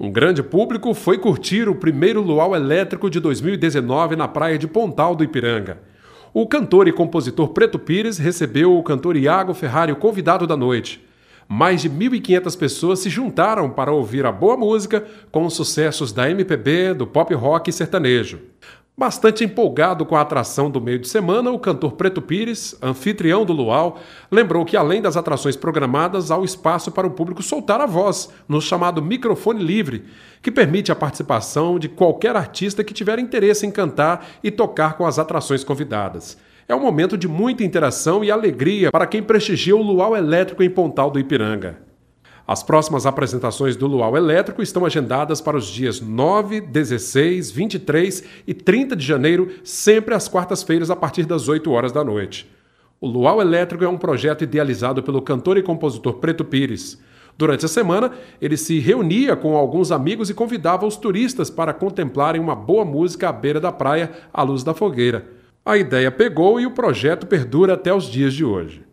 Um grande público foi curtir o primeiro luau elétrico de 2019 na praia de Pontal do Ipiranga. O cantor e compositor Preto Pires recebeu o cantor Iago Ferrari, o convidado da noite. Mais de 1.500 pessoas se juntaram para ouvir a boa música com os sucessos da MPB, do pop rock e sertanejo. Bastante empolgado com a atração do meio de semana, o cantor Preto Pires, anfitrião do Luau, lembrou que além das atrações programadas, há o espaço para o público soltar a voz, no chamado microfone livre, que permite a participação de qualquer artista que tiver interesse em cantar e tocar com as atrações convidadas. É um momento de muita interação e alegria para quem prestigia o Luau Elétrico em Pontal do Ipiranga. As próximas apresentações do Luau Elétrico estão agendadas para os dias 9, 16, 23 e 30 de janeiro, sempre às quartas-feiras, a partir das 8 horas da noite. O Luau Elétrico é um projeto idealizado pelo cantor e compositor Preto Pires. Durante a semana, ele se reunia com alguns amigos e convidava os turistas para contemplarem uma boa música à beira da praia, à luz da fogueira. A ideia pegou e o projeto perdura até os dias de hoje.